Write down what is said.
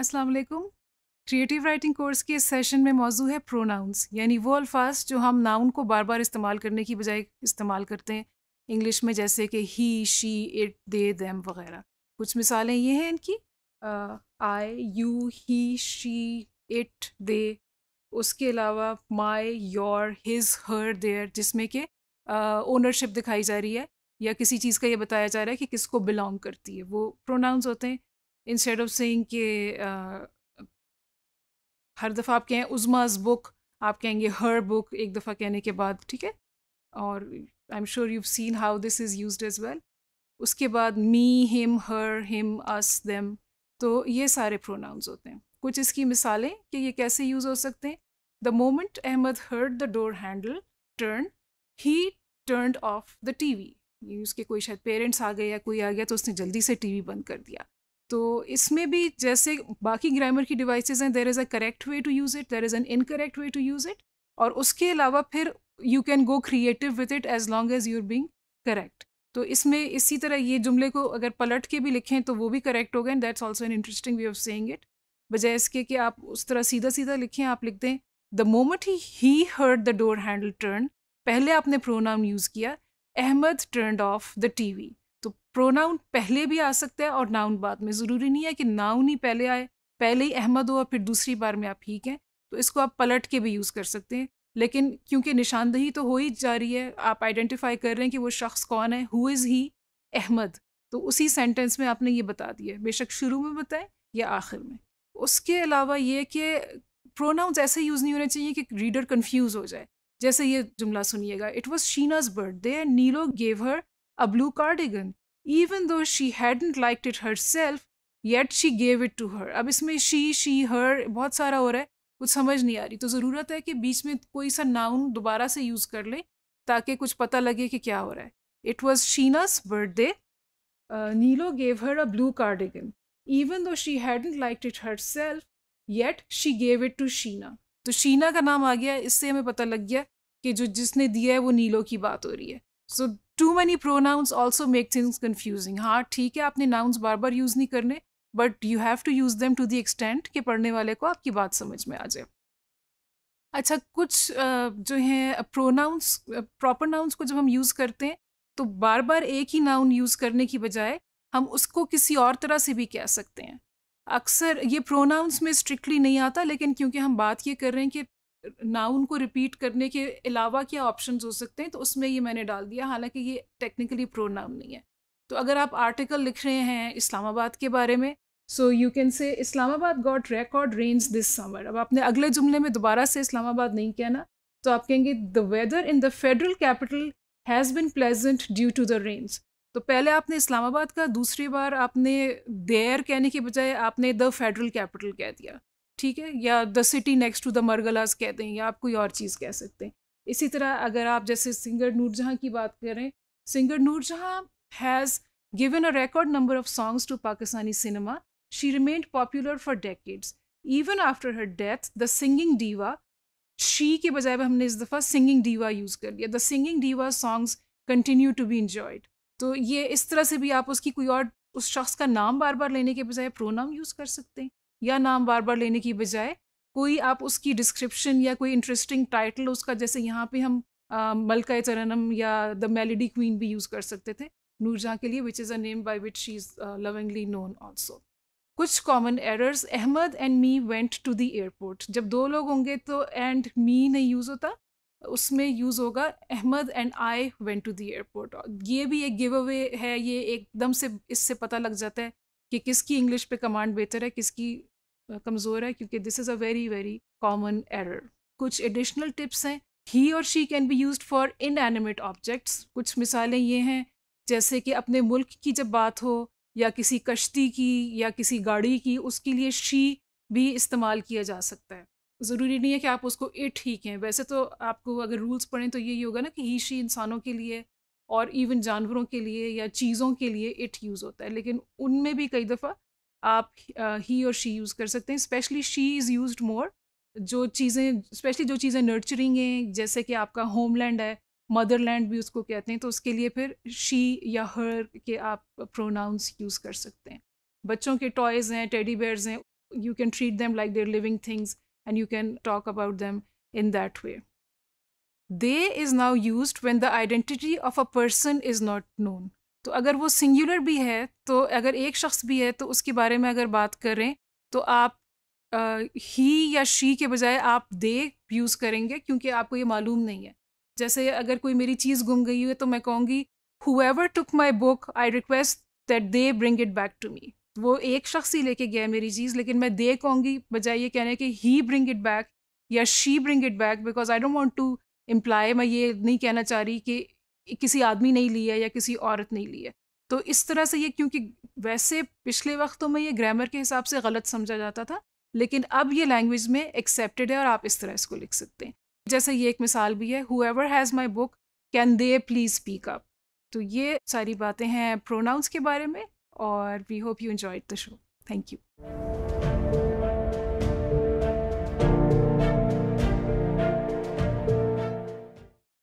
अस्सलाम वालेकुम creative writing course के सेशन में मौजू है प्रोनाउंस यानी वो अल्फाज जो हम नाउन को बार बार इस्तेमाल करने की बजाय इस्तेमाल करते हैं इंग्लिश में जैसे कि he she it they them वगैरह कुछ मिसालें ये हैं इनकी I you he she it they उसके अलावा my your his her their जिसमें कि ओनरशिप दिखाई जा रही है या किसी चीज़ का ये बताया जा रहा है कि किसको बिलोंग करती है वो प्रोनाउंस होते हैं इंस्टेड ऑफ सेइंग कि हर दफ़ा आप कहें उज़माज बुक आप कहेंगे हर बुक एक दफ़ा कहने के बाद ठीक है और I am sure you seen how this is use as well उसके बाद me him her him us them तो ये सारे प्रोनाउंस होते हैं कुछ इसकी मिसालें कि ये कैसे यूज़ हो सकते हैं the moment Ahmed heard the door handle turn he turn off the TV उसके कोई शायद पेरेंट्स आ गए या कोई आ गया तो उसने जल्दी से टी वी बंद कर दिया तो इसमें भी जैसे बाकी ग्रामर की डिवाइस हैं there is a correct way to use it there is an incorrect way to use it और उसके अलावा फिर you can go creative with it as long as you're being correct तो इसमें इसी तरह ये जुमले को अगर पलट के भी लिखें तो वो भी करेक्ट हो गए and that's also an interesting way of saying it बजाय इसके कि आप उस तरह सीधा सीधा लिखें आप लिख दें the moment he he heard the door handle turn पहले आपने प्रोनाम यूज़ किया Ahmed turn off the TV तो प्रोनाउन पहले भी आ सकता है और नाउन बाद में ज़रूरी नहीं है कि नाउन ही पहले आए पहले ही अहमद हो और फिर दूसरी बार में आप ही कहें तो इसको आप पलट के भी यूज़ कर सकते हैं लेकिन क्योंकि निशानदही तो हो ही जा रही है आप आइडेंटिफाई कर रहे हैं कि वो शख्स कौन है हु इज़ ही अहमद तो उसी सेंटेंस में आपने ये बता दिया बेशक शुरू में बताएं या आखिर में उसके अलावा ये कि प्रोनाउंस ऐसे यूज़ नहीं होने चाहिए कि रीडर कंफ्यूज हो जाए जैसे ये जुमला सुनिएगा it was Sheena's birthday and Neelo gave her a blue cardigan. Even though she hadn't liked it herself, yet she gave it to her अब इसमें शी शी हर बहुत सारा हो रहा है कुछ समझ नहीं आ रही तो ज़रूरत है कि बीच में कोई सा नाउन दोबारा से यूज़ कर ले ताकि कुछ पता लगे कि क्या हो रहा है it was Sheena's birthday Neelo gave her a blue cardigan even though she hadn't like it herself yet she gave it to Sheena तो शीना का नाम आ गया इससे हमें पता लग गया कि जो जिसने दिया है वो नीलो की बात हो रही है so too many pronouns also make things confusing हाँ ठीक है आपने नाउन्स बार बार यूज़ नहीं करने but you have to use them to the extent कि पढ़ने वाले को आपकी बात समझ में आ जाए अच्छा कुछ जो है प्रोनाउंस प्रॉपर नाउन्स को जब हम यूज़ करते हैं तो बार बार एक ही नाउन यूज़ करने की बजाय हम उसको किसी और तरह से भी कह सकते हैं अक्सर ये प्रोनाउंस में स्ट्रिक्टली नहीं आता लेकिन क्योंकि हम बात ये कर रहे हैं कि नाउन को रिपीट करने के अलावा क्या ऑप्शन हो सकते हैं तो उसमें ये मैंने डाल दिया हालांकि ये टेक्निकली प्रो नाउन नहीं है तो अगर आप आर्टिकल लिख रहे हैं इस्लामाबाद के बारे में सो you can say Islamabad got record rain this summer अब आपने अगले जुमले में दोबारा से इस्लामाबाद नहीं कहना तो आप कहेंगे the weather in the federal capital has been pleasant due to the rain तो पहले आपने इस्लामाबाद का दूसरी बार आपने देयर कहने के बजाय आपने द फेडरल कैपिटल कह दिया ठीक है या the city next to the Margallas कह दें या आप कोई और चीज़ कह सकते हैं इसी तरह अगर आप जैसे सिंगर नूरजहाँ की बात करें singer Noorjahan has given a record number of songs to Pakistani cinema she remained popular for decades even after her death the singing diva she के बजाय हमने इस दफ़ा सिंगिंग डीवा यूज़ कर लिया the singing diva songs continue to be enjoyed तो ये इस तरह से भी आप उसकी कोई और उस शख्स का नाम बार बार लेने के बजाय प्रोनाम यूज़ कर सकते हैं या नाम बार बार लेने की बजाय कोई आप उसकी डिस्क्रिप्शन या कोई इंटरेस्टिंग टाइटल उसका जैसे यहाँ पे हम मलका चरणम या द मेलेडी क्वीन भी यूज़ कर सकते थे नूरजहाँ के लिए which is a name by which she is lovingly known also कुछ common errors Ahmed and me went to the airport जब दो लोग होंगे तो एंड मी नहीं यूज़ होता उसमें यूज़ होगा Ahmed and I went to the airport ये भी एक गिव अवे है ये एकदम से इससे पता लग जाता है कि किसकी इंग्लिश पे कमांड बेहतर है किसकी कमज़ोर है क्योंकि this is a very very common error कुछ एडिशनल टिप्स हैं ही और she can be use for inanimate objects कुछ मिसालें ये हैं जैसे कि अपने मुल्क की जब बात हो या किसी कश्ती की या किसी गाड़ी की उसके लिए शी भी इस्तेमाल किया जा सकता है ज़रूरी नहीं है कि आप उसको इट ही कहें वैसे तो आपको अगर रूल्स पढ़ें तो यही होगा ना कि ही शी इंसानों के लिए और इवन जानवरों के लिए या चीज़ों के लिए इट यूज़ होता है लेकिन उनमें भी कई दफ़ा आप ही और शी यूज़ कर सकते हैं specially she is use more जो चीज़ें स्पेशली जो चीज़ें नर्चरिंग हैं जैसे कि आपका होमलैंड है मदरलैंड भी उसको कहते हैं तो उसके लिए फिर शी या हर के आप प्रोनाउंस यूज़ कर सकते हैं बच्चों के टॉयज़ हैं टेडी बेयर्स हैं you can treat them like their living things and you can talk about them in that way they is now use when the identity of a person is not known तो अगर वो singular भी है तो अगर एक शख्स भी है तो उसके बारे में अगर बात करें तो आप ही या शी के बजाय आप दे यूज़ करेंगे क्योंकि आपको ये मालूम नहीं है जैसे अगर कोई मेरी चीज़ गुम गई है तो मैं कहूँगी ever took my book I request that they bring it back to me वो एक शख्स ही लेके गया है मेरी चीज़ लेकिन मैं दे कहूँगी बजाय ये कहने कि ही ब्रिंग इट बैक या she bring it back because I don't want to imply मैं ये नहीं कहना चाह रही कि किसी आदमी नहीं ली है या किसी औरत नहीं ली है तो इस तरह से ये क्योंकि वैसे पिछले वक्तों तो में ये ग्रामर के हिसाब से गलत समझा जाता था लेकिन अब ये लैंग्वेज में एक्सेप्टेड है और आप इस तरह इसको लिख सकते हैं जैसे ये एक मिसाल भी है whoever has my book can they please speak up तो ये सारी बातें हैं प्रोनाउंस के बारे में और we hope you enjoy the show thank you